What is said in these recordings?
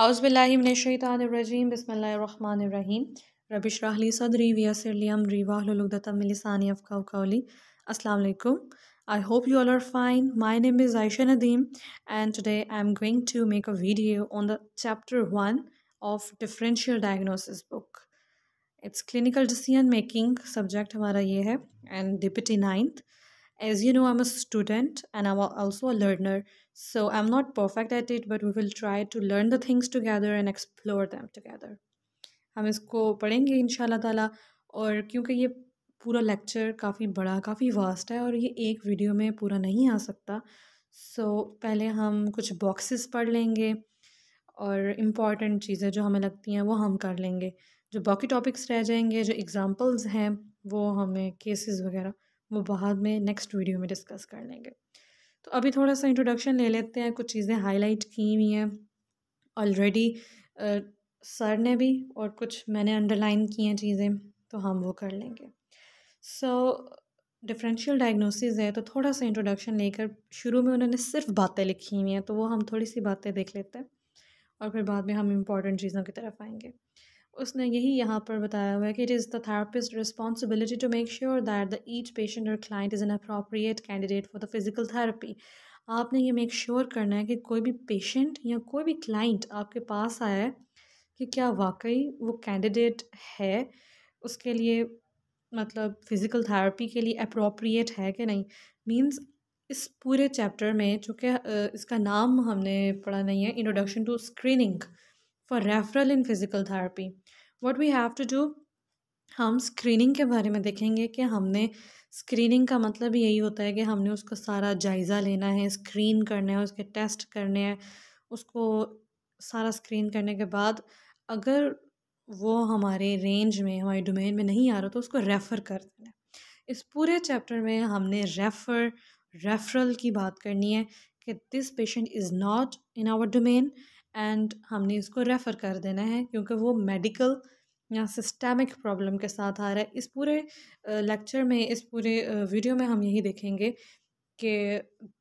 Auzubillahimineshaytanirrajim, bismillahirrahmanirrahim. Rabish rahli sadri viyasirliyam rivahlulugdata milisani of kawkawli. Aslam alaikum. I hope you all are fine. My name is Aisha NADIM and today I am going to make a video on the chapter 1 of differential diagnosis book. It's clinical decision making subject humara YEH hai and deputy 9th. As you know, I'm a student and I'm also a learner. So I'm not perfect at it, but we will try to learn the things together and explore them together. हम इसको पढ़ेंगे इन ताला और क्योंकि ये पूरा lecture काफ़ी बड़ा काफ़ी वास्ट है और ये एक वीडियो में पूरा नहीं आ सकता सो so, पहले हम कुछ बॉक्सेस पढ़ लेंगे और इम्पॉर्टेंट चीज़ें जो हमें लगती हैं वो हम कर लेंगे जो बाकी टॉपिक्स रह जाएंगे जो एग्ज़ाम्पल्स हैं वो हमें केसेस वगैरह वो बाद में नेक्स्ट वीडियो में डिस्कस कर लेंगे तो अभी थोड़ा सा इंट्रोडक्शन ले लेते हैं कुछ चीज़ें हाईलाइट की हुई हैं ऑलरेडी सर ने भी और कुछ मैंने अंडरलाइन की हैं चीज़ें तो हम वो कर लेंगे सो डिफरेंशियल डायग्नोसिस है तो थोड़ा सा इंट्रोडक्शन लेकर शुरू में उन्होंने सिर्फ बातें लिखी हुई हैं तो वो हम थोड़ी सी बातें देख लेते हैं और फिर बाद में हम इम्पॉर्टेंट चीज़ों की तरफ आएंगे उसने यही यहाँ पर बताया हुआ है कि it is the therapist responsibility to make sure that the each patient और client is an appropriate candidate for the physical therapy आपने ये मेक श्योर sure करना है कि कोई भी पेशेंट या कोई भी क्लाइंट आपके पास आया है कि क्या वाकई वो कैंडिडेट है उसके लिए मतलब फ़िज़िकल थेरेपी के लिए अप्रोप्रिएट है कि नहीं मीन्स इस पूरे चैप्टर में चूँकि इसका नाम हमने पढ़ा नहीं है introduction to screening for referral in physical therapy what we have to do हम स्क्रीनिंग के बारे में देखेंगे कि हमने स्क्रीनिंग का मतलब यही होता है कि हमने उसका सारा जायज़ा लेना है स्क्रीन करना है उसके टेस्ट करने हैं उसको सारा स्क्रीन करने के बाद अगर वो हमारे रेंज में हमारे डोमेन में नहीं आ रहा तो उसको रेफ़र कर देना है इस पूरे चैप्टर में हमने रेफ़र रेफरल की बात करनी है कि this patient is not in our domain and हमने इसको रेफ़र कर देना है क्योंकि वो मेडिकल या सिस्टेमिक प्रॉब्लम के साथ आ रहा है इस पूरे लेक्चर में इस पूरे वीडियो में हम यही देखेंगे कि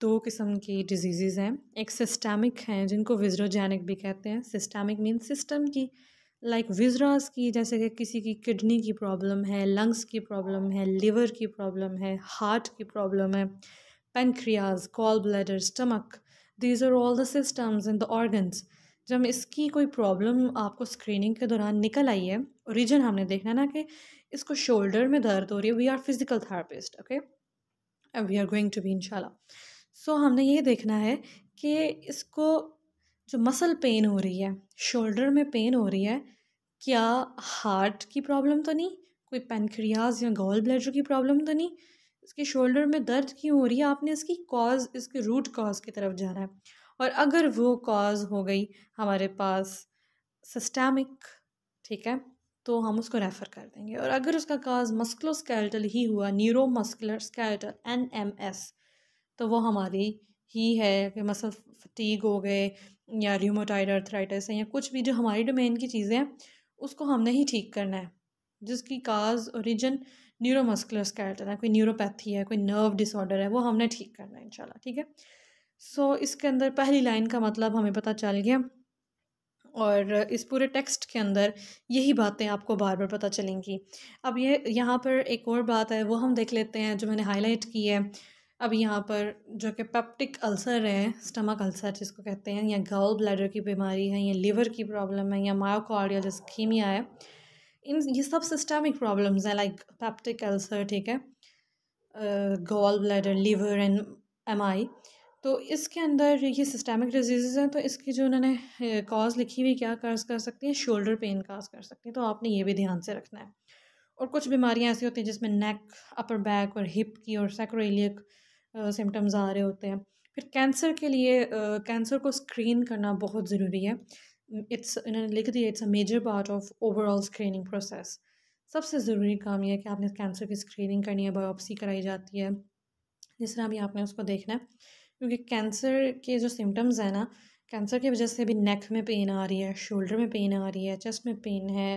दो किस्म की डिजीज़ हैं एक सिस्टेमिक हैं जिनको विजरोजैनिक भी कहते हैं सिस्टेमिक मीन सिस्टम की लाइक like विजरास की जैसे कि किसी की किडनी की प्रॉब्लम है लंग्स की प्रॉब्लम है लिवर की प्रॉब्लम है हार्ट की प्रॉब्लम है pancreas gall bladder stomach these are all the systems in the organs जब इसकी कोई प्रॉब्लम आपको स्क्रीनिंग के दौरान निकल आई है रीजन हमने देखना है ना कि इसको शोल्डर में दर्द हो रही है we are physical therapist okay and we are going to be in so हमने ये देखना है कि इसको जो मसल पेन हो रही है शोल्डर में पेन हो रही है क्या हार्ट की प्रॉब्लम तो नहीं कोई पेनक्रियाज या गोल ब्लैडर की प्रॉब्लम तो नहीं इसके शोल्डर में दर्द क्यों हो रही है आपने इसकी कॉज इसके रूट कॉज की तरफ जाना है और अगर वो कॉज हो गई हमारे पास सिस्टमिक ठीक है तो हम उसको रेफ़र कर देंगे और अगर उसका काज मस्कुलोस्केलेटल ही हुआ neuro muscular skeletal N M S तो वो हमारी ही है कि मसल फटीग हो गए या रिमोटाइड अर्थराइटिस है या कुछ भी जो हमारी डोमेन की चीज़ें हैं उसको हमने ही ठीक करना है जिसकी काज ओरिजिन न्यूरोमस्कुलर स्केलेटन है कोई न्यूरोपैथी है कोई नर्व डिसऑर्डर है वो हमने ठीक करना है इनशाला ठीक है सो so, इसके अंदर पहली लाइन का मतलब हमें पता चल गया और इस पूरे टेक्स्ट के अंदर यही बातें आपको बार बार पता चलेंगी अब ये यहाँ पर एक और बात है वो हम देख लेते हैं जो मैंने हाईलाइट की है अब यहाँ पर जो कि पेप्टिक अल्सर है स्टमक अल्सर जिसको कहते हैं या गाउल ब्लैडर की बीमारी है या लिवर की प्रॉब्लम है या मायोकार्डियल स्कीमिया है इन ये सब सिस्टमिक प्रॉब्लम्स हैं लाइक पेप्टिक अल्सर ठीक है gall bladder liver and M I तो इसके अंदर ये सिस्टमिक डिजीज़ हैं तो इसकी जो उन्होंने कॉज लिखी हुई क्या कर्ज कर सकती है शोल्डर पेन काज कर सकती है तो आपने ये भी ध्यान से रखना है और कुछ बीमारियां ऐसी होती हैं जिसमें नेक अपर बैक और हिप की और सैक्रोलियक सिम्टम्स आ रहे होते हैं फिर कैंसर के लिए कैंसर को स्क्रीन करना बहुत ज़रूरी है इट्स इन्होंने लिख दिया it's a major part of overall screening process सबसे ज़रूरी काम यह है कि आपने कैंसर की स्क्रीनिंग करनी है बायोप्सी कराई जाती है जिस तरह भी आपने उसको देखना है क्योंकि कैंसर के जो सिम्टम्स हैं ना कैंसर की वजह से अभी नेक में पेन आ रही है शोल्डर में पेन आ रही है चेस्ट में पेन है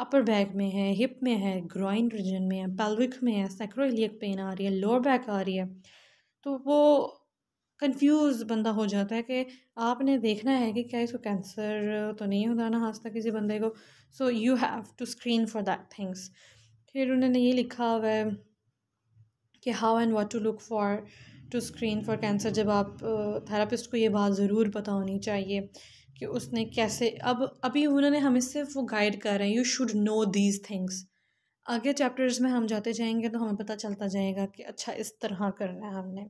अपर बैक में है हिप में है ग्राइन रीजन में है पेल्विक में है सेक्रोइलियक पेन आ रही है लोअर बैक आ रही है तो वो कंफ्यूज बंदा हो जाता है कि आपने देखना है कि क्या इसको कैंसर तो नहीं होता ना हाथ किसी बंदे को so you have to screen for that things फिर उन्होंने ये लिखा हुआ है कि how and what to look for to screen for cancer जब आप थेरापिस्ट को ये बात ज़रूर पता होनी चाहिए कि उसने कैसे अब अभी उन्होंने हमें सिर्फ वो गाइड कर रहे हैं you should know these things आगे चैप्टर्स में हम जाते जाएंगे तो हमें पता चलता जाएगा कि अच्छा इस तरह करना है हमने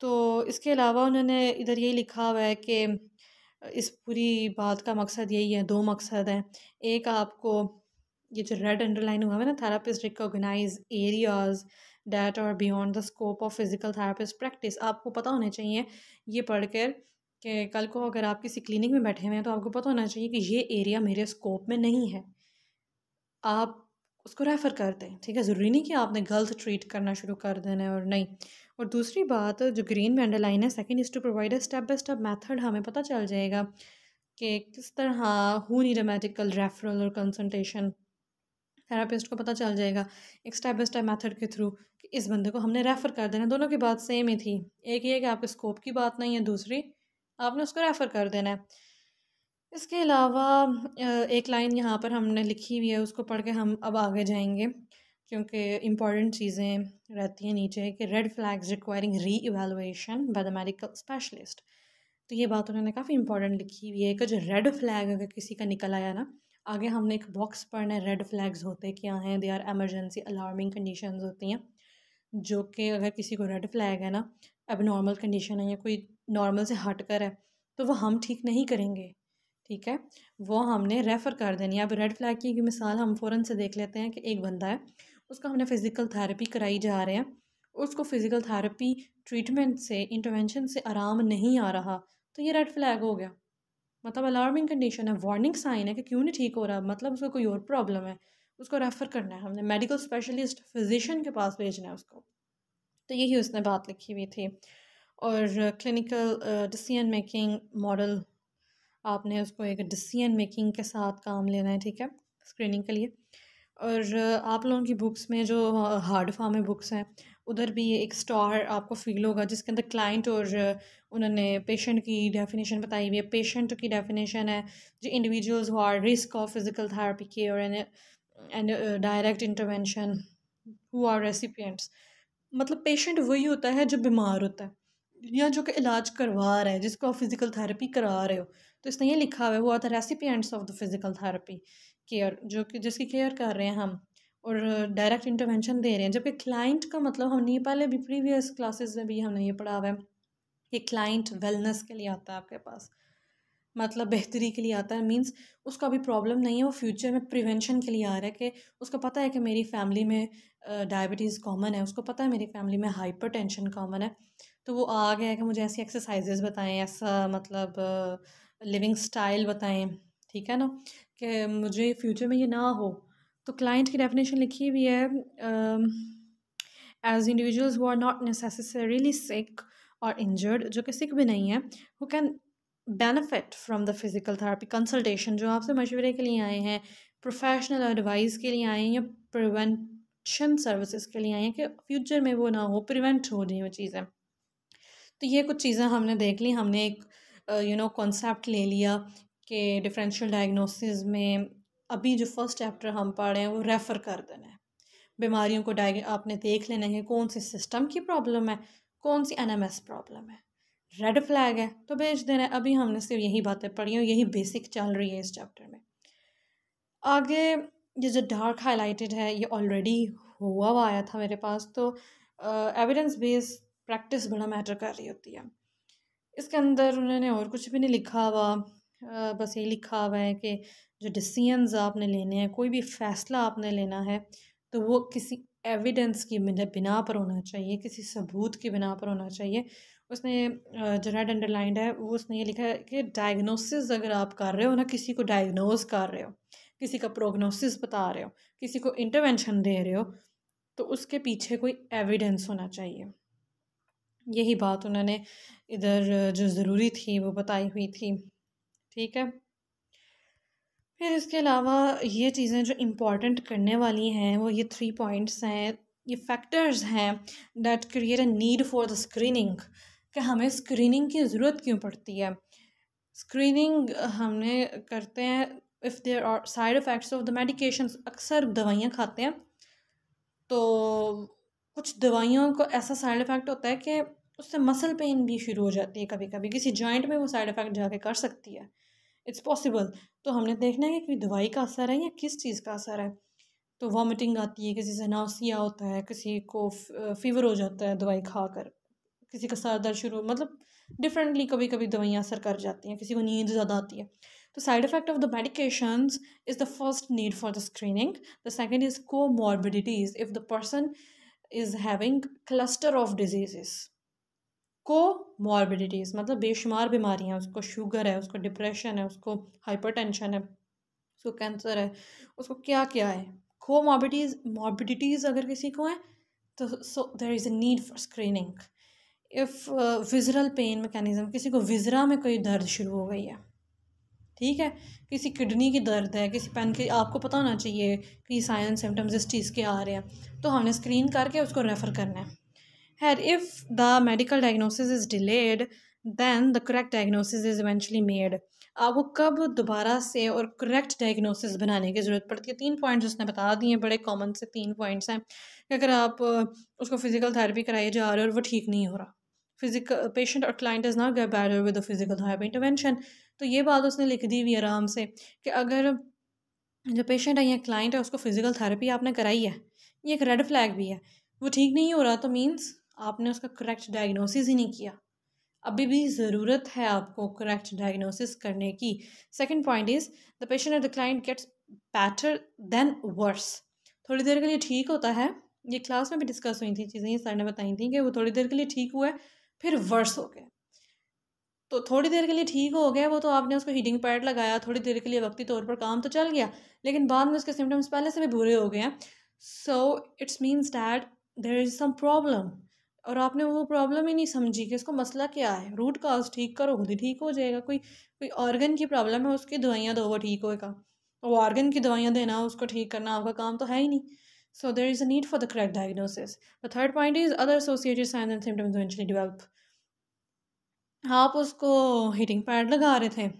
तो इसके अलावा उन्होंने इधर यही लिखा हुआ है कि इस पूरी बात का मकसद यही है दो मकसद हैं एक आपको ये जो रेड अंडरलाइन हुआ है ना थेरापिस्ट रिकोगनाइज एरियाज डैट और beyond the scope of physical therapist practice आपको पता होना चाहिए ये पढ़ कर कि कल को अगर आप किसी क्लिनिक में बैठे हुए हैं तो आपको पता होना चाहिए कि ये एरिया मेरे स्कोप में नहीं है आप उसको रेफ़र कर दें ठीक है ज़रूरी नहीं कि आपने गलत ट्रीट करना शुरू कर देना है और नहीं और दूसरी बात जो ग्रीन में अंडरलाइन है second is to provide a step by step method हमें पता चल जाएगा कि किस तरह who need a medical referral और कंसल्टेशन थेरापिस्ट को पता चल जाएगा एक स्टेप बाई स्टेप मेथड के थ्रू कि इस बंदे को हमने रेफ़र कर देना दोनों की बात सेम ही थी एक ये कि आपके स्कोप की बात नहीं है दूसरी आपने उसको रेफ़र कर देना है इसके अलावा एक लाइन यहाँ पर हमने लिखी हुई है उसको पढ़ के हम अब आगे जाएंगे क्योंकि इम्पॉर्टेंट चीज़ें रहती हैं नीचे कि red flags requiring re evaluation by the medical specialist तो ये बात उन्होंने काफ़ी इंपॉर्टेंट लिखी हुई है कि जो रेड फ्लैग अगर किसी का निकल आया ना आगे हमने एक बॉक्स पढ़ना है रेड फ्लैग्स होते क्या हैं they are emergency alarming condition होती हैं जो कि अगर किसी को रेड फ्लैग है ना अब नॉर्मल कंडीशन है या कोई नॉर्मल से हट कर है तो वह हम ठीक नहीं करेंगे ठीक है वो हमने रेफ़र कर देनी है अब रेड फ्लैग की मिसाल हम फ़ौरन से देख लेते हैं कि एक बंदा है उसका हमने फ़िज़िकल थेरेपी कराई जा रहे हैं उसको फ़िज़िकल थेरेपी ट्रीटमेंट से इंटरवेंशन से आराम नहीं आ रहा तो ये रेड फ्लैग हो गया मतलब अलार्मिंग कंडीशन है वार्निंग साइन है कि क्यों नहीं ठीक हो रहा मतलब उसको कोई और प्रॉब्लम है उसको रेफ़र करना है हमने मेडिकल स्पेशलिस्ट फिजिशियन के पास भेजना है उसको तो यही उसने बात लिखी हुई थी और क्लिनिकल डिसीजन मेकिंग मॉडल आपने उसको एक डिसीजन मेकिंग के साथ काम लेना है ठीक है स्क्रीनिंग के लिए और आप लोगों की बुक्स में जो हार्ड uh, फॉर्म में बुक्स हैं उधर भी एक स्टार आपको फील होगा जिसके अंदर क्लाइंट और उन्होंने पेशेंट की डेफिनेशन बताई हुई है पेशेंट की डेफिनेशन है जो individuals who are risk of physical therapy के और and direct intervention who are recipients मतलब पेशेंट वही होता है जो बीमार होता है या जो कि इलाज करवा रहा है जिसको आप फिज़िकल थेरेपी करा रहे हो तो इसने ये लिखा हुआ है वो आता recipients of the physical therapy care जो कि जिसकी केयर कर रहे हैं हम और डायरेक्ट इंटरवेंशन दे रहे हैं जबकि क्लाइंट का मतलब हम नहीं पहले भी प्रीवियस क्लासेस में भी हमने ये पढ़ा हुआ है कि क्लाइंट वेलनेस के लिए आता है आपके पास मतलब बेहतरी के लिए आता है मींस उसका भी प्रॉब्लम नहीं है वो फ्यूचर में प्रिवेंशन के लिए आ रहा है कि उसको पता है कि मेरी फैमिली में डायबिटीज़ कॉमन है उसको पता है मेरी फैमिली में हाइपर टेंशन कॉमन है तो वो आ गया है कि मुझे ऐसी एक्सरसाइजेज बताएं ऐसा मतलब लिविंग स्टाइल बताएं ठीक है ना कि मुझे फ्यूचर में ये ना हो तो क्लाइंट की डेफिनेशन लिखी हुई है as individuals who are not necessarily sick और इंजर्ड जो कि सिक भी नहीं है who can benefit from the physical therapy consultation जो आपसे मशवरे के लिए आए हैं प्रोफेशनल एडवाइस के लिए आए हैं या प्रिवेंशन सर्विसेज के लिए आए हैं कि फ्यूचर में वो ना हो प्रिवेंट हो रही वो चीज़ें तो ये कुछ चीज़ें हमने देख ली हमने एक यू नो कॉन्सेप्ट ले लिया कि डिफरेंशियल डायग्नोसिस में अभी जो फर्स्ट चैप्टर हम पढ़ रहे हैं वो रेफ़र कर देना है बीमारियों को डाय आपने देख लेना है कौन सी सिस्टम की प्रॉब्लम है कौन सी एनएमएस प्रॉब्लम है रेड फ्लैग है तो भेज देना है अभी हमने सिर्फ यही बातें पढ़ी हैं यही बेसिक चल रही है इस चैप्टर में आगे ये जो डार्क हाईलाइटेड है ये ऑलरेडी हुआ हुआ आया था मेरे पास तो एविडेंस बेस प्रैक्टिस बड़ा मैटर कर रही होती है इसके अंदर उन्होंने और कुछ भी नहीं लिखा हुआ बस ये लिखा हुआ है कि जो डिसीजंस आपने लेने हैं कोई भी फ़ैसला आपने लेना है तो वो किसी एविडेंस की बिना पर होना चाहिए किसी सबूत की बिना पर होना चाहिए उसने जो रेड अंडरलाइंड है वो उसने ये लिखा है कि डायग्नोसिस अगर आप कर रहे हो ना किसी को डायग्नोज कर रहे हो किसी का प्रोग्नोसिस बता रहे हो किसी को इंटरवेंशन दे रहे हो तो उसके पीछे कोई एविडेंस होना चाहिए यही बात उन्होंने इधर जो ज़रूरी थी वो बताई हुई थी ठीक है फिर इसके अलावा ये चीज़ें जो इम्पॉर्टेंट करने वाली हैं वो ये थ्री पॉइंट्स हैं ये फैक्टर्स हैं that create a need for the screening कि हमें स्क्रीनिंग की ज़रूरत क्यों पड़ती है स्क्रीनिंग हमने करते हैं if there are side effects of the medication अक्सर दवाइयाँ खाते हैं तो कुछ दवाइयों को ऐसा साइड इफ़ेक्ट होता है कि उससे मसल पेन भी शुरू हो जाती है कभी कभी किसी जॉइंट में वो साइड इफ़ेक्ट जाके कर सकती है इट्स पॉसिबल तो हमने देखना है कि दवाई का असर है या किस चीज़ का असर है तो वॉमिटिंग आती है किसी से नासिया होता है किसी को फीवर हो जाता है दवाई खा कर किसी का सर दर्द शुरू मतलब डिफरेंटली कभी कभी दवाइयाँ असर कर जाती हैं किसी को नींद ज़्यादा आती है तो side effect of the medication is the first need for the screening the second is comorbidities if the person is having cluster of diseases comorbidities मतलब बेशुमार बीमारियाँ उसको शुगर है उसको डिप्रेशन है उसको टेंशन है उसको कैंसर है उसको क्या क्या है को मॉर्बिडीज़ मॉर्बिडिटीज़ अगर किसी को हैं तो so there is a need for screening if visceral pain mechanism किसी को विजरा में कोई दर्द शुरू हो गई है ठीक है किसी किडनी की दर्द है किसी पेन की आपको पता होना चाहिए कि साइन सिम्टम्स इस चीज़ के आ रहे हैं तो हमने स्क्रीन करके उसको रेफ़र करना है head. If the medical diagnosis is delayed, then the correct diagnosis is eventually made. आपको कब दोबारा से और करेक्ट डायग्नोसिस बनाने की ज़रूरत पड़ती है तीन पॉइंट्स उसने बता दिए हैं बड़े कॉमन से तीन पॉइंट्स हैं कि अगर आप उसको फिज़िकल थेरेपी कराई जा रहे हो और वो ठीक नहीं हो रहा फिजिकल पेशेंट और client is not get better with physical therapy intervention तो ये बात उसने लिख दी हुई है आराम से कि अगर जो पेशेंट है या क्लाइंट है उसको फिजिकल थेरेपी आपने कराई है ये एक रेड फ्लैग भी है वो ठीक नहीं हो रहा तो मीन्स आपने उसका करेक्ट डायग्नोसिस ही नहीं किया अभी भी ज़रूरत है आपको करेक्ट डायग्नोसिस करने की second point is the patient और the client gets better then worse थोड़ी देर के लिए ठीक होता है ये क्लास में भी डिस्कस हुई थी चीज़ें ये सर ने बताई थी कि वो थोड़ी देर के लिए ठीक हुआ फिर वर्स हो गया तो थोड़ी देर के लिए ठीक हो गया वो तो आपने उसको हीटिंग पैड लगाया थोड़ी देर के लिए वक्ती तौर पर काम तो चल गया लेकिन बाद में उसके सिम्टम्स पहले से भी बुरे हो गए हैं so it's means that there is some problem और आपने वो प्रॉब्लम ही नहीं समझी कि इसको मसला क्या है रूट काज ठीक करो खुद ही ठीक हो जाएगा कोई कोई ऑर्गन की प्रॉब्लम है उसकी दवाइयाँ दो वो ठीक होएगा वो ऑर्गन की दवाइयाँ देना उसको ठीक करना आपका काम तो है ही नहीं so there is a need for the correct diagnosis the third point is other associated signs and symptoms eventually develop. आप उसको हीटिंग पैड लगा रहे थे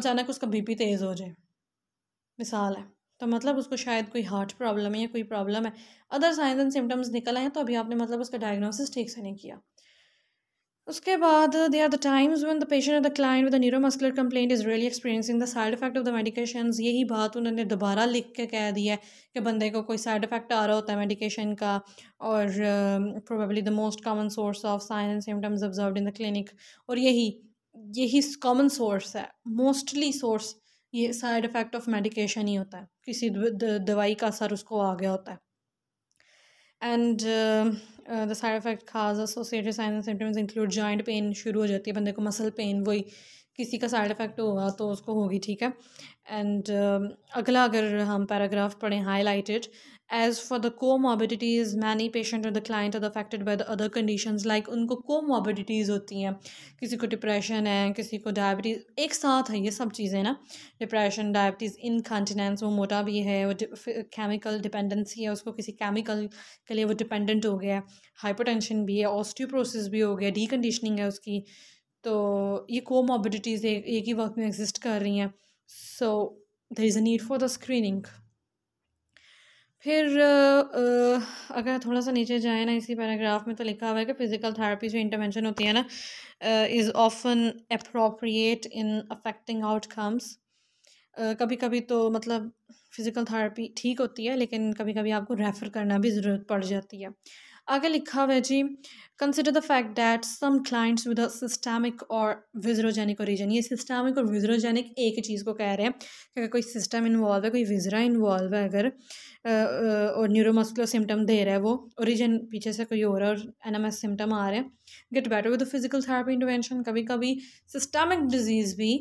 अचानक उसका बीपी तेज़ हो जाए मिसाल है तो मतलब उसको शायद कोई हार्ट प्रॉब्लम है या कोई प्रॉब्लम है अदर साइंस एंड सिम्टम्स निकल आए हैं तो अभी आपने मतलब उसका डायग्नोसिस ठीक से नहीं किया उसके बाद they are the times when the patient and the client with neuromuscular complaint is really experiencing the side effect of the medication यही बात उन्होंने दोबारा लिख के कह दिया है कि बंदे को कोई साइड इफेक्ट आ रहा होता है मेडिकेशन का और probably the most common source of sign and symptoms observe in the clinic और यही यही कॉमन सोर्स है मोस्टली सोर्स ये साइड इफ़ेक्ट ऑफ मेडिकेशन ही होता है किसी दवाई का असर उसको आ गया होता है एंड द साइड इफेक्ट खास associated signs and symptoms include joint pain शुरू हो जाती है बंदे को मसल पेन वही किसी का साइड इफ़ेक्ट होगा तो उसको होगी ठीक है एंड uh, अगला अगर हम पैराग्राफ पढ़ें highlighted as for the co comorbidities many patient और the client are affected by the other condition like उनको को कोमोबिडिटीज होती हैं किसी को डिप्रेशन है किसी को डायबिटीज एक साथ है ये सब चीज़ें ना डिप्रेशन डायबिटीज इनकॉन्टिनेंस वो मोटा भी है वो केमिकल डिपेंडेंसी है उसको किसी केमिकल के लिए वो डिपेंडेंट हो गया हाइपर टेंशन भी है ऑस्टियोप्रोसिस भी हो गया डीकंडीशनिंग है उसकी तो ये को कोमोबिडिटीज एक ही वक्त में एग्जिस्ट कर रही हैं so there is a need for the screening फिर अगर थोड़ा सा नीचे जाए ना इसी पैराग्राफ में तो लिखा हुआ है कि फ़िज़िकल थेरेपी जो इंटरवेंशन होती है ना is often appropriate in affecting outcomes कभी कभी तो मतलब फ़िज़िकल थेरेपी ठीक होती है लेकिन कभी कभी आपको रेफ़र करना भी ज़रूरत पड़ जाती है आगे लिखा हुआ है जी consider the fact that some clients with systemic और विजरोजेनिक ओरिजन ये सिस्टमिक और विजरोजेनिक एक ही चीज़ को कह रहे हैं कि अगर कोई सिस्टम इन्वॉल्व है कोई विजरा इन्वॉल्व है अगर और न्यूरोमस्कुलर सिम्टम दे रहा है वो ओरिजन पीछे से कोई और और एन एम एस सिम्टम आ रहे हैं get better with physical therapy intervention कभी कभी सिस्टमिक डिजीज़ भी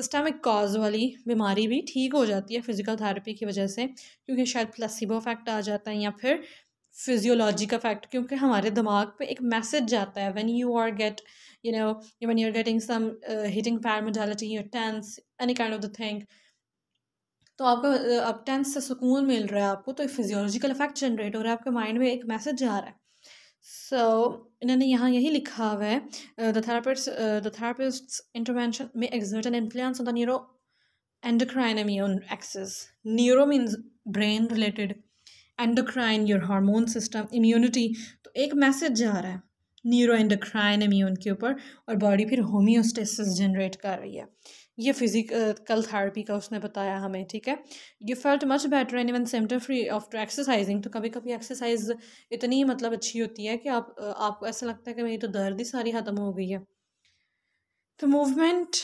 सिस्टमिक कॉज वाली बीमारी भी ठीक हो जाती है फिजिकल थेरेपी की वजह से क्योंकि शायद प्लसीबो इफेक्ट आ जाता है या फिर फिजियोलॉजी का फैक्ट क्योंकि हमारे दिमाग पे एक मैसेज जाता है when you are get you know when you are getting some heating paramodality your TENS any kind of the thing तो आपको uh, अब टेंस से सुकून मिल रहा है आपको तो फिजियोलॉजिकल इफेक्ट जनरेट हो रहा है आपके माइंड में एक मैसेज जा रहा है सो so, इन्होंने यहाँ यही लिखा हुआ है the therapist the therapist intervention में exert an influence on the neuro endocrine immune axis neuro means brain endocrine your hormone system immunity तो एक मैसेज जा रहा है न्यूरो एंडोक्राइन इम्यून के ऊपर और बॉडी फिर होम्योस्टेसिस जनरेट कर रही है ये फिजिकल थेरेपी का उसने बताया हमें ठीक है you felt much better and even symptom free after exercising तो कभी कभी एक्सरसाइज इतनी मतलब अच्छी होती है कि आप आपको ऐसा लगता है कि मेरी तो दर्द ही सारी ख़त्म हो गई है तो movement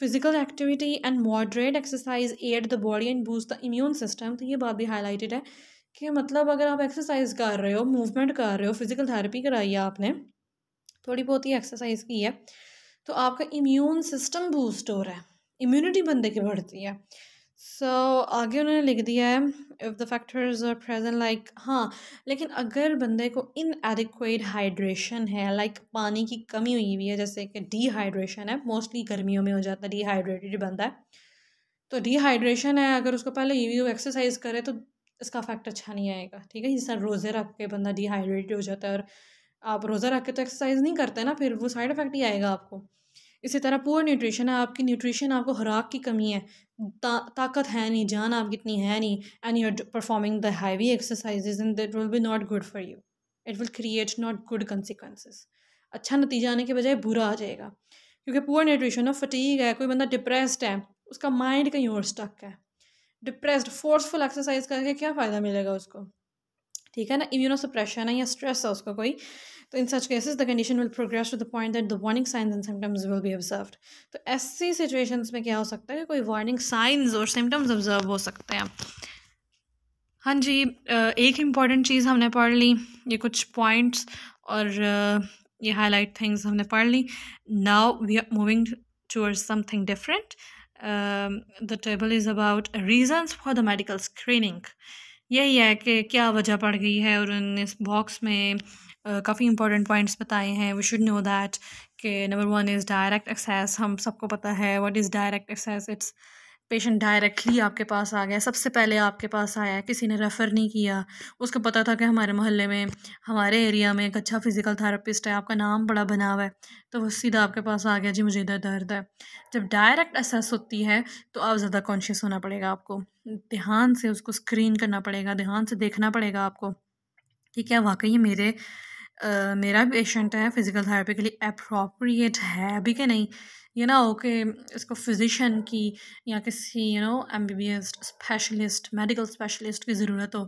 physical activity and moderate exercise aid the body and boost the immune system तो ये बात भी हाईलाइटेड है कि मतलब अगर आप एक्सरसाइज कर रहे हो मूवमेंट कर रहे हो फिज़िकल थेरेपी कराई है आपने थोड़ी बहुत ही एक्सरसाइज की है तो आपका इम्यून सिस्टम बूस्ट हो रहा है इम्यूनिटी बंदे की बढ़ती है सो so, आगे उन्होंने लिख दिया है if the factors are present like हाँ लेकिन अगर बंदे को इन एडिक्वेट हाइड्रेशन है लाइक like पानी की कमी हुई हुई है जैसे कि डिहाइड्रेशन है मोस्टली गर्मियों में हो जाता है डिहाइड्रेटेड बनता है तो डिहाइड्रेशन है अगर उसको पहले यू एक्सरसाइज करे तो इसका इफेक्ट अच्छा नहीं आएगा ठीक है जिस रोज़े रख के बंदा डिहाइड्रेट हो जाता है और आप रोज़ा रख के तो एक्सरसाइज नहीं करते ना फिर वो साइड इफेक्ट ही आएगा आपको इसी तरह पुअर न्यूट्रिशन है आपकी न्यूट्रिशन आपको खुराक की कमी है ता, ताकत है नहीं जान आपकी इतनी है नहीं and you are performing the heavy exercises in that will be not good for you it will create not good consequences अच्छा नतीजा आने के बजाय बुरा आ जाएगा क्योंकि पुअर न्यूट्रिशन और फटीक है कोई बंदा डिप्रेस्ड है उसका माइंड कहीं और स्टक है डिप्रेस्ड फोर्सफुल एक्सरसाइज करके क्या फ़ायदा मिलेगा उसको ठीक है ना इम्यूनो सप्रेशन है या स्ट्रेस है उसका कोई तो in such cases the condition will progress to the point that the warning signs and symptoms will be observed तो ऐसी सिचुएशंस में क्या हो सकता है कोई वार्निंग साइंस और सिम्टम्स ऑब्जर्व हो सकते हैं हाँ जी एक इम्पॉर्टेंट चीज़ हमने पढ़ ली ये कुछ पॉइंट्स और ये हाईलाइट थिंग्स हमने पढ़ ली now we are moving towards something different um, the table is about reasons for the medical screening यही है कि क्या वजह पड़ गई है और उन्होंने इस बॉक्स में काफ़ी इंपॉर्टेंट पॉइंट्स बताए हैं वी शुड नो दैट कि number one is direct access हम सबको पता है what is direct access it's patient directly आपके पास आ गया सबसे पहले आपके पास आया किसी ने रेफ़र नहीं किया उसको पता था कि हमारे मोहल्ले में हमारे एरिया में एक अच्छा फ़िज़िकल थेरेपिस्ट है आपका नाम बड़ा बना हुआ है तो वो सीधा आपके पास आ गया जी मुझे इधर दर्द है जब डायरेक्ट असेस होती है तो आप ज़्यादा कॉन्शियस होना पड़ेगा आपको ध्यान से उसको स्क्रीन करना पड़ेगा ध्यान से देखना पड़ेगा आपको कि क्या वाकई मेरे मेरा भी पेशेंट है फ़िज़िकल थेरेपी के लिए अप्रोप्रिएट है अभी के नहीं ये ना हो कि इसको फिजिशन की या किसी you know M B B S specialist medical specialist की ज़रूरत हो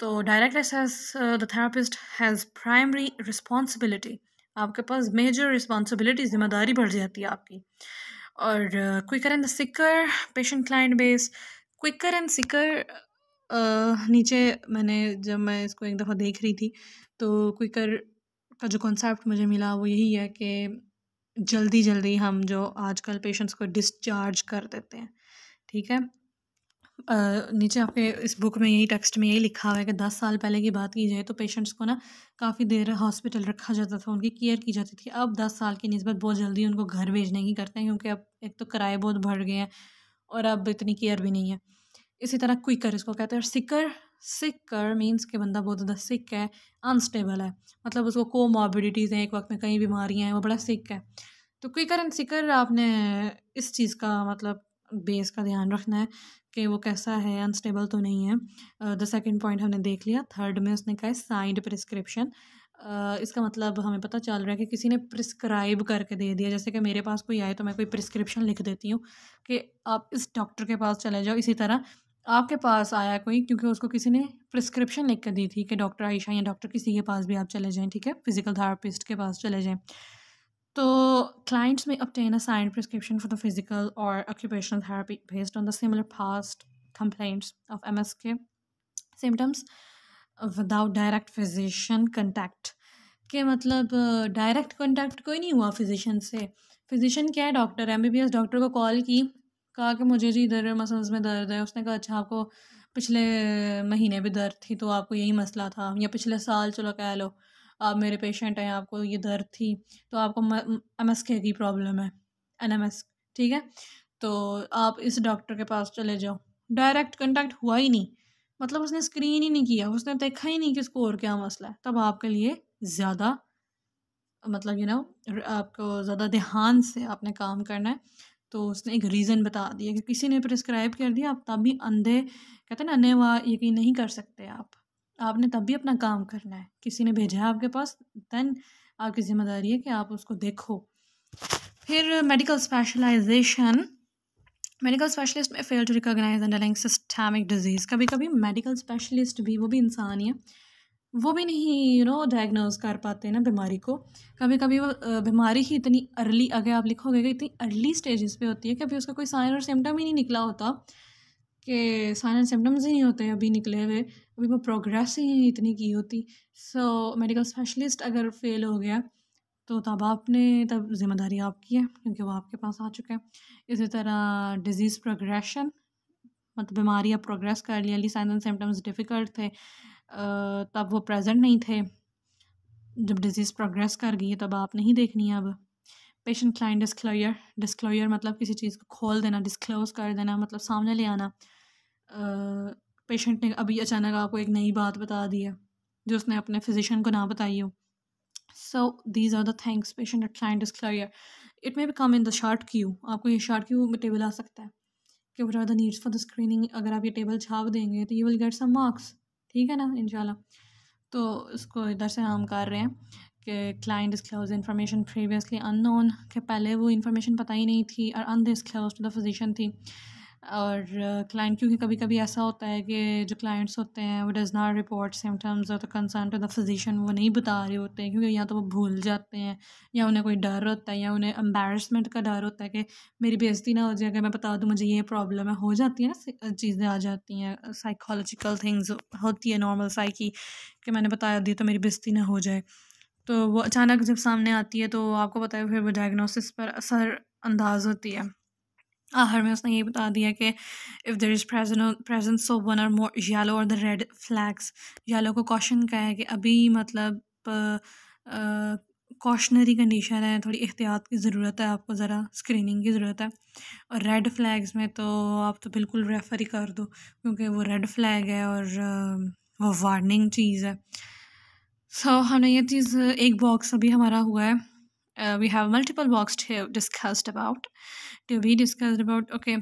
तो direct access the therapist has primary responsibility आपके पास मेजर रिस्पॉन्सिबिलिटी जिम्मेदारी बढ़ जाती है आपकी और quicker and sicker patient client base quicker and sicker नीचे मैंने जब मैं इसको एक दफ़ा देख रही थी तो क्विकर का जो कॉन्सेप्ट मुझे मिला वो यही है कि जल्दी जल्दी हम जो आजकल पेशेंट्स को डिस्चार्ज कर देते हैं ठीक है नीचे आपके इस बुक में यही टेक्स्ट में यही लिखा हुआ है कि दस साल पहले की बात की जाए तो पेशेंट्स को ना काफ़ी देर हॉस्पिटल रखा जाता था उनकी केयर की जाती थी अब दस साल की नस्बत बहुत जल्दी उनको घर भेजने की करते हैं क्योंकि अब एक तो किराए बहुत बढ़ गए हैं और अब इतनी केयर भी नहीं है इसी तरह क्विकर इसको कहते हैं और सिकर सिकर मीन्स कि बंदा बहुत ज़्यादा सिक है अनस्टेबल है मतलब उसको कोमॉर्बिडिटीज़ हैं एक वक्त में कई बीमारियाँ हैं वो बड़ा सिक है तो क्विकर एंड सिकर आपने इस चीज़ का मतलब बेस का ध्यान रखना है कि वो कैसा है अनस्टेबल तो नहीं है द सेकेंड पॉइंट हमने देख लिया थर्ड में उसने कहा है साइंड प्रिस्क्रिप्शन Uh, इसका मतलब हमें पता चल रहा है कि किसी ने प्रिस्क्राइब करके दे दिया जैसे कि मेरे पास कोई आए तो मैं कोई प्रिस्क्रिप्शन लिख देती हूँ कि आप इस डॉक्टर के पास चले जाओ इसी तरह आपके पास आया कोई क्योंकि उसको किसी ने प्रिस्क्रिप्शन लिख कर दी थी कि डॉक्टर आयशा या डॉक्टर किसी के पास भी आप चले जाएँ ठीक है फिजिकल थेरापिस्ट के पास चले जाएँ तो क्लाइंट्स में obtain a signed prescription for the physical और occupational therapy based on the similar past complaints of M S के symptoms without direct physician contact के मतलब डायरेक्ट कॉन्टैक्ट कोई नहीं हुआ फिजिशन से फिजिशियन क्या है doctor M B B S doctor को कॉल की कहा कि मुझे जी इधर मसल्स में दर्द है उसने कहा अच्छा आपको पिछले महीने भी दर्द थी तो आपको यही मसला था या पिछले साल चलो कह लो आप मेरे पेशेंट हैं आपको ये दर्द थी तो आपको एम एस के की प्रॉब्लम है एन एम एस ठीक है तो आप इस डॉक्टर के पास चले जाओ डायरेक्ट कंटेक्ट हुआ ही नहीं मतलब उसने स्क्रीन ही नहीं किया उसने देखा ही नहीं कि उसको और क्या मसला है तब आपके लिए ज़्यादा मतलब यू you नो know, आपको ज़्यादा ध्यान से आपने काम करना है तो उसने एक रीज़न बता दिया कि किसी ने प्रिस्क्राइब कर दिया आप तब भी अंधे कहते हैं ना अन्य वाह यकीन नहीं कर सकते आप आपने तब भी अपना काम करना है किसी ने भेजा है आपके पास देन आपकी ज़िम्मेदारी है कि आप उसको देखो फिर मेडिकल स्पेशलाइजेशन मेडिकल स्पेशलिस्ट में fail to recognise underlying systemic disease कभी कभी मेडिकल स्पेशलिस्ट भी वो भी इंसान ही है वो भी नहीं यू नो डायग्नोज कर पाते ना बीमारी को कभी कभी वो बीमारी ही इतनी अर्ली अगर आप लिखोगे कि इतनी अर्ली स्टेजेस पे होती है कि अभी उसका कोई साइन और सिम्टम ही नहीं निकला होता कि साइन एंड सिम्टम्स ही नहीं होते अभी निकले हुए अभी वो प्रोग्रेस ही इतनी की होती सो मेडिकल स्पेशलिस्ट अगर फेल हो गया तो तब आपने तब जिम्मेदारी आपकी है क्योंकि वो आपके पास आ चुका है इसी तरह डिज़ीज़ प्रोग्रेशन मतलब बीमारी अब प्रोग्रेस कर लिया साइन एंड सिम्टम्स डिफ़िकल्ट थे तब वो प्रेजेंट नहीं थे जब डिज़ीज़ प्रोग्रेस कर गई है तब आप नहीं देखनी है अब पेशेंट क्लाइंट डिस्क्लोयर डिस्क्लोयर मतलब किसी चीज़ को खोल देना डिस्क्लोज कर देना मतलब सामने ले आना पेशेंट ने अभी अचानक आपको एक नई बात बता दी है जो उसने अपने फिजिशियन को ना बताई हो so these are the things patient at client disclosure it may become in the short Q आपको ये शॉर्ट क्यू में टेबल आ सकता है कि what are the needs for the screening अगर आप ये टेबल छाप देंगे तो you will get some marks ठीक है ना इनशाला तो इसको इधर से हम कर रहे हैं कि client disclose information previously unknown के पहले वो इन्फॉर्मेशन पता ही नहीं थी और टू द फिजिशियन थी और क्लाइंट क्योंकि कभी कभी ऐसा होता है कि जो क्लाइंट्स होते हैं वो डज़ नॉट रिपोर्ट सिम्टम्स और कंसर्न टू द फिजिशन वो नहीं बता रहे होते हैं क्योंकि या तो वो भूल जाते हैं या उन्हें कोई डर होता है या उन्हें एम्बेरसमेंट का डर होता है कि मेरी बेइज्जती ना हो जाए अगर मैं बता दूँ मुझे ये प्रॉब्लम है हो जाती है ना चीज़ें आ जाती हैं साइकोलॉजिकल थिंग्स होती है नॉर्मल साइकी कि मैंने बता दी तो मेरी बेइज्जती ना हो जाए तो वो अचानक जब सामने आती है तो आपको पता है फिर वो डायग्नोसिस पर असर अंदाज होती है आहर में उसने ये बता दिया कि if there is present present so one और मोर येलो और द रेड फ्लैग्स येलो को कॉशन का है कि अभी मतलब कॉशनरी कंडीशन है थोड़ी एहतियात की ज़रूरत है आपको ज़रा स्क्रीनिंग की ज़रूरत है और रेड फ्लैग्स में तो आप तो बिल्कुल रेफ़र ही कर दो क्योंकि वो रेड फ्लैग है और uh, वो वार्निंग चीज़ है सो so, हमने ये चीज़ एक बॉक्स अभी हमारा हुआ है uh, we have multiple walks to discussed about to be discussed about okay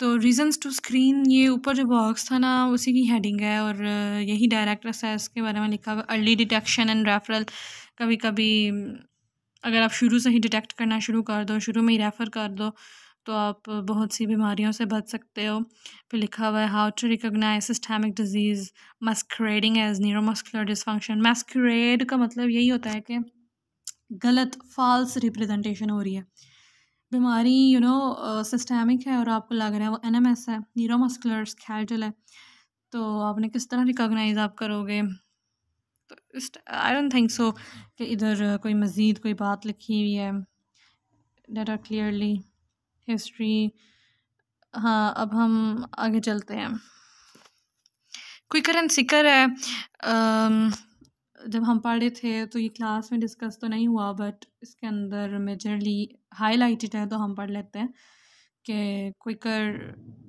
तो reasons to screen ये ऊपर जो बॉक्स था ना उसी की हेडिंग है और uh, यही director है इसके बारे में लिखा हुआ अर्ली डिटेक्शन एंड रेफरल कभी कभी अगर आप शुरू से ही डिटेक्ट करना शुरू कर दो शुरू में ही रेफ़र कर दो तो आप बहुत सी बीमारियों से बच सकते हो फिर लिखा हुआ है how to recognise systemic disease masquerading as neuromuscular dysfunction masquerade का मतलब यही होता है कि गलत फाल्स रिप्रेजेंटेशन हो रही है बीमारी यू नो सिस्टमिक है और आपको लग रहा है वो एन एम एस है न्यूरोमस्कुलर स्कैल्टल है तो आपने किस तरह रिकॉग्नाइज आप करोगे तो आई डोंट थिंक सो कि इधर कोई मज़ीद कोई बात लिखी हुई है डेट आर क्लियरली हिस्ट्री हाँ अब हम आगे चलते हैं क्विकर एंड सिकर है जब हम पढ़े थे तो ये क्लास में डिस्कस तो नहीं हुआ बट इसके अंदर मेजरली हाईलाइटेड है तो हम पढ़ लेते हैं कि क्विकर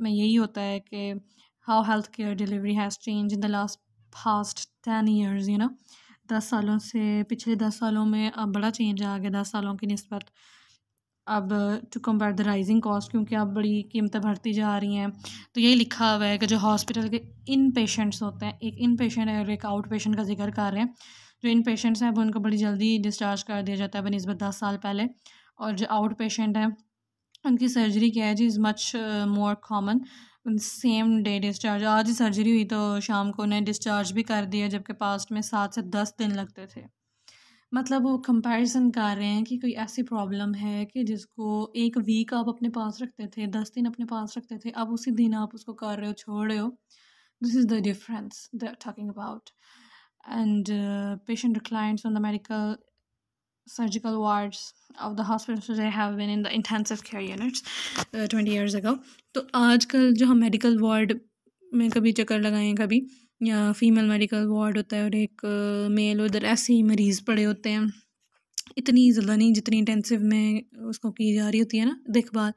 में यही होता है कि how health care delivery has change in the last past ten years you know दस सालों से पिछले दस सालों में अब बड़ा चेंज आ गया दस सालों की नस्बत अब to compare the rising cost क्योंकि अब बड़ी कीमतें बढ़ती जा रही हैं तो यही लिखा हुआ है कि जो हॉस्पिटल के इन पेशेंट्स होते हैं एक इन पेशेंट है और एक आउट पेशेंट का जिक्र कर रहे हैं जो इन पेशेंट्स हैं अब उनको बड़ी जल्दी डिस्चार्ज कर दिया जाता है बनस्बत दस साल पहले और जो आउट पेशेंट हैं उनकी सर्जरी क्या है जी is much more common same day discharge आज ही सर्जरी हुई तो शाम को उन्हें डिस्चार्ज भी कर दिया जबकि पास्ट में सात से दस दिन लगते थे मतलब वो कंपैरिजन कर रहे हैं कि कोई ऐसी प्रॉब्लम है कि जिसको एक वीक आप अपने पास रखते थे दस दिन अपने पास रखते थे अब उसी दिन आप उसको कर रहे हो छोड़ रहे हो this is the difference the talking about and patient clients on the medical surgical wards of the hospital they have been in the intensive care units uh, तो आजकल जो हम मेडिकल वार्ड में कभी चक्कर लगाएं कभी या फीमेल मेडिकल वार्ड होता है और एक मेल uh, उधर ऐसे ही मरीज़ पड़े होते हैं इतनी ज़्यादा नहीं जितनी इंटेंसिव में उसको की जा रही होती है ना देखभाल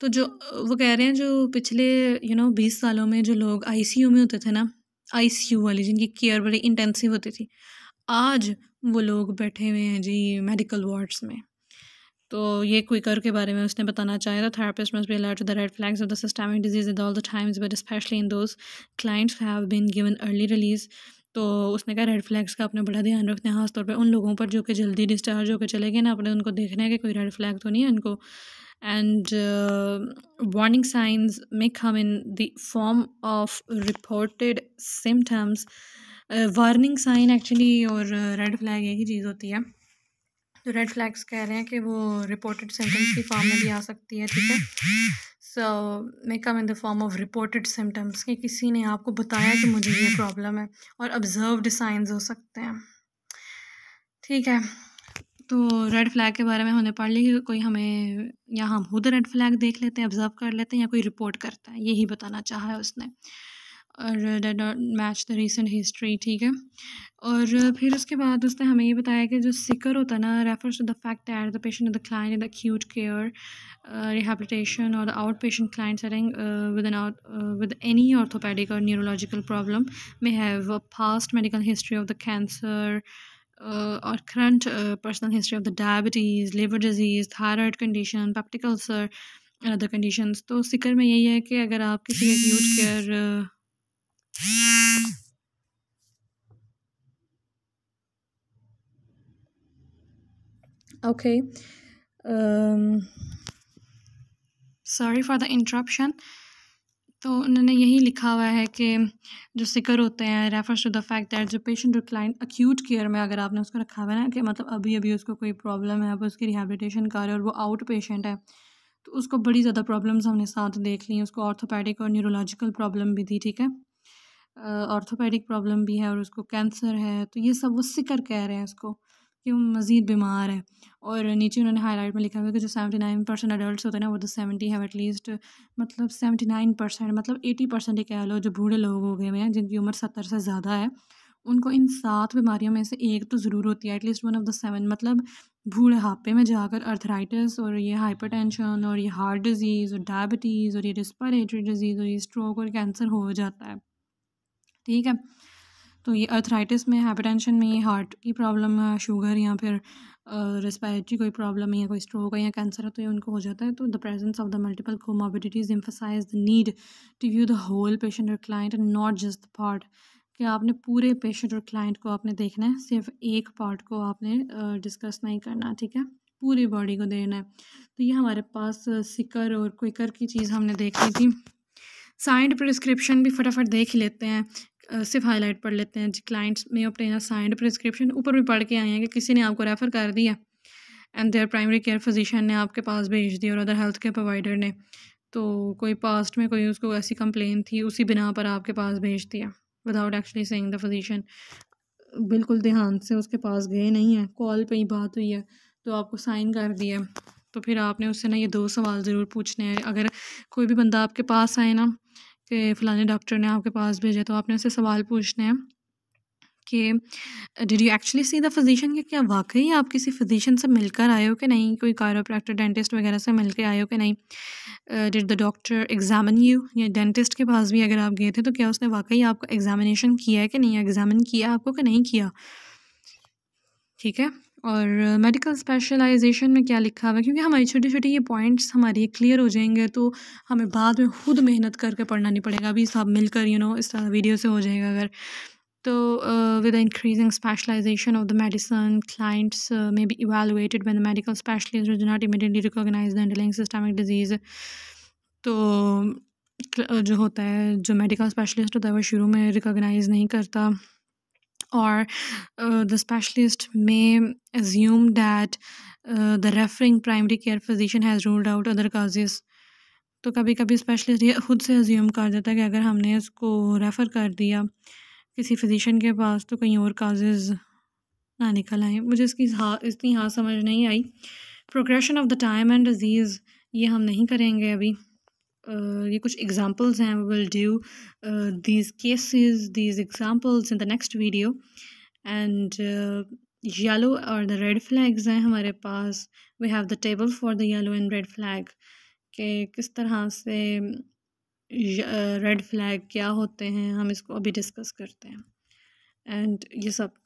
तो जो uh, वो कह रहे हैं जो पिछले यू नो बीस सालों में जो लोग आईसीयू में होते थे ना आईसीयू वाली जिनकी केयर बड़ी इंटेंसिव होती थी आज वो लोग बैठे हुए हैं जी मेडिकल वार्ड्स में तो ये क्विकर के बारे में उसने बताना चाहे था therapist must be alert to the red flags of the systemic disease is all the times but specially in those clients have been given early release तो उसने कहा रेड फ्लैग्स का अपने बड़ा ध्यान रखना है खासतौर पर उन लोगों पर जो कि जल्दी डिस्चार्ज होकर चले गए ना अपने उनको देखना है कि कोई रेड फ्लैग तो नहीं है उनको and warning signs may come in the form of reported symptoms warning sign actually और रेड uh, फ्लैग एक ही चीज़ होती है तो रेड फ्लैग्स कह रहे हैं कि वो रिपोर्टेड सिम्टम्स की फॉर्म में भी आ सकती है ठीक है so may come in the form of reported symptoms कि किसी ने आपको बताया कि मुझे ये प्रॉब्लम है और ऑब्जर्व साइंस हो सकते हैं ठीक है तो रेड फ्लैग के बारे में हमने पढ़ ली कोई हमें या हम खुद रेड फ्लैग देख लेते हैं ऑब्ज़र्व कर लेते हैं या कोई रिपोर्ट करता है यही बताना चाहा है उसने और डेट डॉट मैच द रिसेंट हिस्ट्री ठीक है और फिर उसके बाद उसने हमें ये बताया कि जो सिकर होता है ना refers to the fact that the patient the client in the acute care rehabilitation और the outpatient client setting with an out with any orthopaedic और neurological problem may have a past medical history of the cancer और current personal history of the diabetes liver disease liver condition peptic ulcer other peptic तो sicker में यही है कि अगर आप किसी acute care okay um, sorry for the interruption तो उन्होंने यही लिखा हुआ है कि जो सिकर होते हैं refers to the fact that जो पेशेंट जो क्लाइंट अक्यूट केयर में अगर आपने उसको रखा हुआ है ना कि मतलब अभी अभी उसको कोई प्रॉब्लम है अब उसकी रिहेबिलिटेशन कर रहे हो और वो आउट पेशेंट है तो उसको बड़ी ज़्यादा प्रॉब्लम्स हमने साथ देख ली हैं उसको ऑर्थोपैडिक और न्यूरोलॉजिकल प्रॉब्लम भी थी ठीक है ऑर्थोपेडिक प्रॉब्लम भी है और उसको कैंसर है तो ये सब वो सिकर कह रहे हैं उसको कि वो मज़ीद बीमार है और नीचे उन्होंने हाईलाइट में लिखा हुआ है कि जो सेवेंटी नाइन परसेंट अडल्ट होते हैं ना वो तो सेवेंटी हैव एटलीस्ट मतलब सेवेंटी नाइन परसेंट मतलब एटी परसेंट ही कह लो जो बूढ़े लोग हो गए हुए हैं जिनकी उम्र सत्तर से ज़्यादा है उनको इन सात बीमारियों में से एक तो ज़रूर होती है at least one of the seven मतलब हापे में जाकर अर्थराइटिस और ये हाइपर और ये हार्ट डिजीज़ और डायबिटीज़ और ये रिस्पायरेटरी डिजीज़ और ये स्ट्रोक और कैंसर हो जाता है ठीक है तो ये अर्थराइटिस में हाइपरटेंशन में हार्ट की प्रॉब्लम है शुगर या फिर रेस्पायरेटरी कोई प्रॉब्लम है या कोई स्ट्रोक है या कैंसर है तो ये उनको हो जाता है तो the presence of the multiple comorbidities emphasise the need to view the whole patient और client and not just the part कि आपने पूरे पेशेंट और क्लाइंट को आपने देखना है सिर्फ एक पार्ट को आपने डिस्कस नहीं करना ठीक है पूरी बॉडी को देना है तो ये हमारे पास सिकर और क्विकर की चीज़ हमने देखी थी साइंड प्रिस्क्रिप्शन भी फटाफट देख लेते हैं सिर्फ हाईलाइट पढ़ लेते हैं जी क्लाइंट्स में यहाँ साइंड प्रिस्क्रिप्शन ऊपर भी पढ़ के आए हैं कि किसी ने आपको रेफ़र कर दिया and their primary care physician ने आपके पास भेज दिया और अदर हेल्थ केयर प्रोवाइडर ने तो कोई पास्ट में कोई उसको ऐसी कंप्लेन थी उसी बिना पर आपके पास भेज दिया without actually seeing the physician बिल्कुल ध्यान से उसके पास गए नहीं हैं कॉल पे ही बात हुई है तो आपको साइन कर दिया तो फिर आपने उससे ना ये दो सवाल ज़रूर पूछने हैं अगर कोई भी बंदा आपके पास आए ना कि फ़लाने डॉक्टर ने आपके पास भेजा तो आपने उससे सवाल पूछने हैं कि did you actually see the physician कि क्या वाकई आप किसी फिजिशियन से मिलकर आए हो कि नहीं कोई कायरोप्रैक्टर डेंटिस्ट वगैरह से मिल के आए हो कि नहीं did the doctor examine you या डेंटिस्ट के पास भी अगर आप गए थे तो क्या उसने वाकई आपका एग्जामिनेशन किया है कि नहीं एग्जामिन किया आपको कि नहीं किया ठीक है और मेडिकल स्पेशलाइजेशन में क्या लिखा हुआ है क्योंकि हमारी छोटी छोटी ये पॉइंट्स हमारे क्लियर हो जाएंगे तो हमें बाद में खुद मेहनत करके पढ़ना नहीं पड़ेगा अभी सब मिलकर यू नो इस तरह वीडियो से हो जाएगा अगर तो with increasing specialisation of the medicine clients may be evaluated by the medical specialist do not immediately recognise the systemic disease तो जो होता है जो मेडिकल स्पेशलिस्ट होता है वो शुरू में रिकोगनाइज नहीं करता or uh, the specialist may assume that uh, the referring primary care physician has ruled out other causes तो कभी कभी स्पेशलिस्ट ये खुद से अज्यूम कर देता है कि अगर हमने इसको रेफ़र कर दिया किसी फिजिशन के पास तो कहीं और काजेज़ ना निकल आए मुझे इसकी हाँ इतनी हाँ समझ नहीं आई progression of the time and disease ये हम नहीं करेंगे अभी ये कुछ एग्जांपल्स हैं we will do these cases these examples in the next video and yellow और द रेड फ्लैग्स हैं हमारे पास we have the table for the yellow and red flag के किस तरह से रेड फ्लैग क्या होते हैं हम इसको अभी डिस्कस करते हैं एंड ये सब